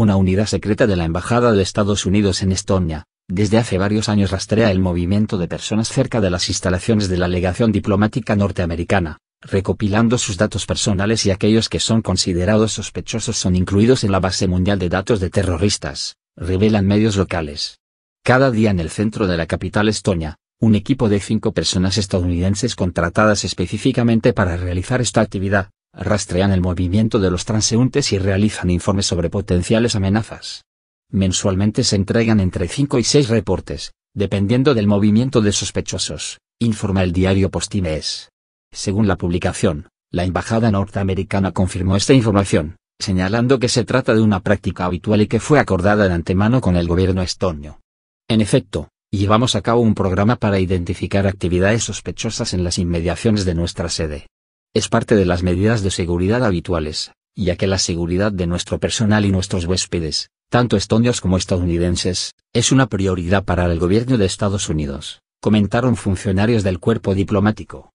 una unidad secreta de la Embajada de Estados Unidos en Estonia, desde hace varios años rastrea el movimiento de personas cerca de las instalaciones de la legación diplomática norteamericana, recopilando sus datos personales y aquellos que son considerados sospechosos son incluidos en la base mundial de datos de terroristas, revelan medios locales. Cada día en el centro de la capital estonia, un equipo de cinco personas estadounidenses contratadas específicamente para realizar esta actividad, rastrean el movimiento de los transeúntes y realizan informes sobre potenciales amenazas. Mensualmente se entregan entre 5 y 6 reportes, dependiendo del movimiento de sospechosos, informa el diario Postimes. Según la publicación, la Embajada norteamericana confirmó esta información, señalando que se trata de una práctica habitual y que fue acordada de antemano con el gobierno estonio. En efecto, llevamos a cabo un programa para identificar actividades sospechosas en las inmediaciones de nuestra sede. Es parte de las medidas de seguridad habituales, ya que la seguridad de nuestro personal y nuestros huéspedes, tanto estonios como estadounidenses, es una prioridad para el gobierno de Estados Unidos, comentaron funcionarios del cuerpo diplomático.